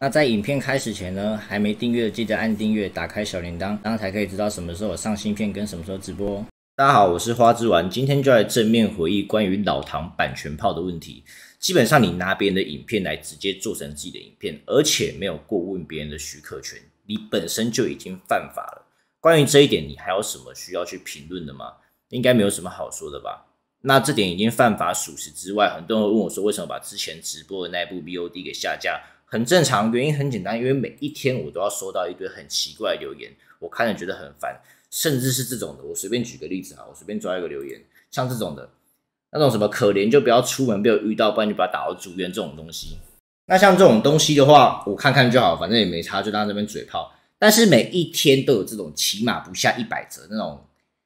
那在影片开始前呢，还没订阅记得按订阅，打开小铃铛，然后才可以知道什么时候上新片跟什么时候直播。大家好，我是花之丸，今天就来正面回忆关于老唐版权炮的问题。基本上你拿别人的影片来直接做成自己的影片，而且没有过问别人的许可权，你本身就已经犯法了。关于这一点，你还有什么需要去评论的吗？应该没有什么好说的吧。那这点已经犯法属实之外，很多人问我说为什么把之前直播的那部 v O D 给下架？很正常，原因很简单，因为每一天我都要收到一堆很奇怪的留言，我看着觉得很烦，甚至是这种的，我随便举个例子啊，我随便抓一个留言，像这种的，那种什么可怜就不要出门，被我遇到，不然就把他打到住院这种东西。那像这种东西的话，我看看就好，反正也没差，就让他那边嘴炮。但是每一天都有这种，起码不下一百则那种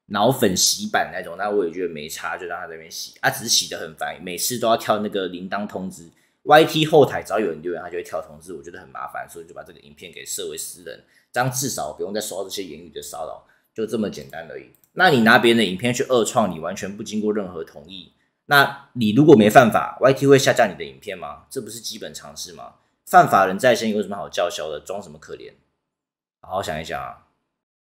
脑粉洗版那种，那我也觉得没差，就让他那边洗，啊，只是洗的很烦，每次都要跳那个铃铛通知。YT 后台早有人留言，他就会跳通知，我觉得很麻烦，所以就把这个影片给设为私人，这样至少不用再受到这些言语的骚扰，就这么简单而已。那你拿别人的影片去二创，你完全不经过任何同意，那你如果没犯法，YT 会下架你的影片吗？这不是基本常识吗？犯法人在线有什么好叫嚣的？装什么可怜？好好想一想啊。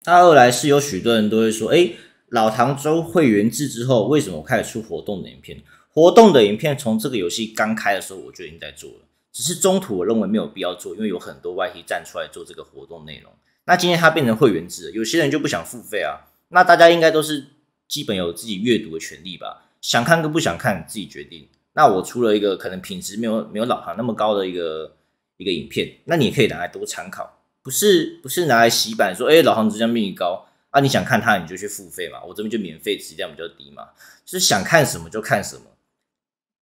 那二来是有许多人都会说，哎，老唐州会员制之后，为什么开始出活动的影片？活动的影片从这个游戏刚开的时候我就已经在做了，只是中途我认为没有必要做，因为有很多外企站出来做这个活动内容。那今天它变成会员制，有些人就不想付费啊。那大家应该都是基本有自己阅读的权利吧？想看跟不想看自己决定。那我出了一个可能品质没有没有老行那么高的一个一个影片，那你也可以拿来多参考，不是不是拿来洗版说，哎，老行质量比你高啊？你想看它你就去付费嘛，我这边就免费，质量比较低嘛，就是想看什么就看什么。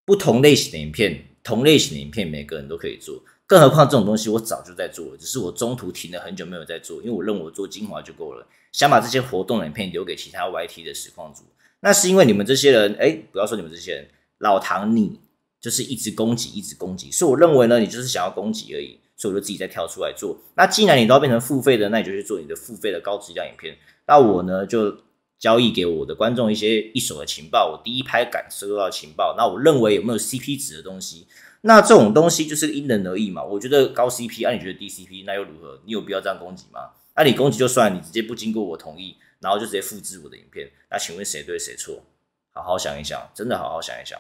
不同类型的影片，同类型的影片每个人都可以做，更何况这种东西我早就在做了，只是我中途停了很久没有在做，因为我认为我做精华就够了，想把这些活动影片留给其他 YT 的实况组。那是因为你们这些人，哎，不要说你们这些人，老唐你就是一直攻击，一直攻击，所以我认为呢，你就是想要攻击而已，所以我就自己再跳出来做。那既然你都要变成付费的，那你就去做你的付费的高质量影片，那我呢就。交易给我的观众一些一手的情报，我第一拍感受到情报，那我认为有没有 CP 值的东西？那这种东西就是因人而异嘛。我觉得高 CP，那你觉得低 CP，那又如何？你有必要这样攻击吗？那你攻击就算，你直接不经过我同意，然后就直接复制我的影片，那请问谁对谁错？好好想一想，真的好好想一想。